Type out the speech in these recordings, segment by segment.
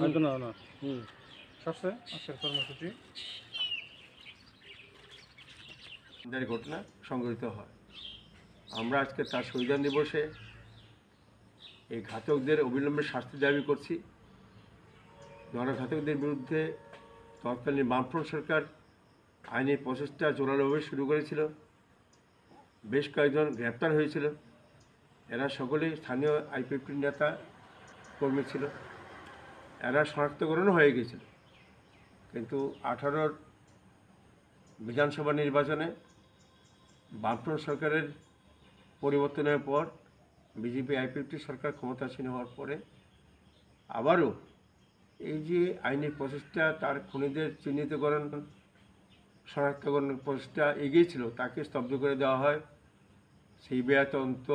হয়তো না না সবসে ঘটনা সংঘটিত হয় আমরা আজকে তার সংবিধান দিবসে এই ঘাতকদের অবিলম্বে শাস্তি দাবি করছি ঘাতকদের বিরুদ্ধে তৎকালীন বামফ্রন্ট সরকার আইনের প্রচেষ্টা জোরালোভাবে শুরু করেছিল বেশ কয়েকজন গ্রেপ্তার হয়েছিল এরা সকলেই স্থানীয় আইপিএফটির নেতা কর্মী ছিল এরা শনাক্তকরণ হয়ে গেছিল কিন্তু আঠারোর বিধানসভা নির্বাচনে বামফ্রন্ট সরকারের পরিবর্তনের পর বিজেপি আইপিএফটি সরকার ক্ষমতাসীন হওয়ার পরে আবারও এই যে আইনের প্রচেষ্টা তার খুনিদের চিহ্নিতকরণ শনাক্তকরণ প্রচেষ্টা এগিয়েছিল তাকে স্তব্ধ করে দেওয়া হয় সিবিআই তদন্ত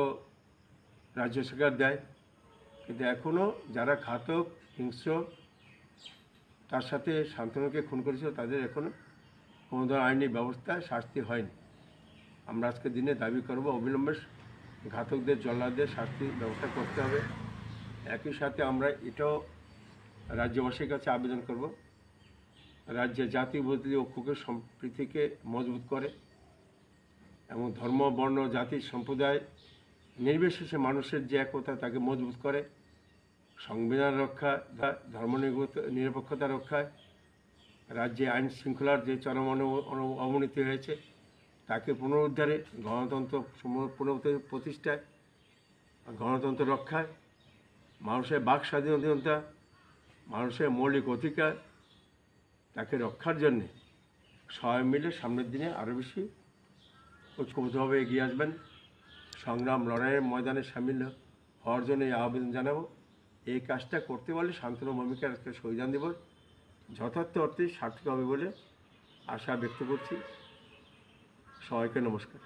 রাজ্য সরকার দেয় কিন্তু এখনও যারা ঘাতক হিংস্র তার সাথে শান্তনুকে খুন করেছিল তাদের এখন কোনো ধরনের আইনি ব্যবস্থায় শাস্তি হয়নি আমরা আজকে দিনে দাবি করব অবিলম্বে ঘাতকদের জল্লাদের শাস্তি ব্যবস্থা করতে হবে একই সাথে আমরা এটাও রাজ্যবাসীর কাছে আবেদন করব রাজ্যে জাতি বদলি ঐক্যকে সম্প্রীতিকে মজবুত করে এবং ধর্ম বর্ণ জাতি সম্প্রদায় নির্বিশেষে মানুষের যে একতা তাকে মজবুত করে সংবিধান রক্ষা ধর্ম নিরপেক্ষতা রক্ষায় রাজ্যে আইন শৃঙ্খলার যে চরম অবনীতি হয়েছে তাকে পুনরুদ্ধারে গণতন্ত্র পুনরুদ্ধার প্রতিষ্ঠায় গণতন্ত্র রক্ষায় মানুষের বাক স্বাধীনতা মানুষের মৌলিক অধিকার তাকে রক্ষার জন্যে সবাই মিলে সামনের দিনে আরও বেশি ঐক্যবদ্ধভাবে এগিয়ে আসবেন সংগ্রাম লড়াইয়ের ময়দানে সামিল হওয়ার জন্য এই আবেদন জানাবো এই কাজটা করতে পারলে শান্তনু ভৌমিকার আজকে শহীদান দিবস যথার্থ অর্থে সার্থক হবে বলে আশা ব্যক্ত করছি সবাইকে নমস্কার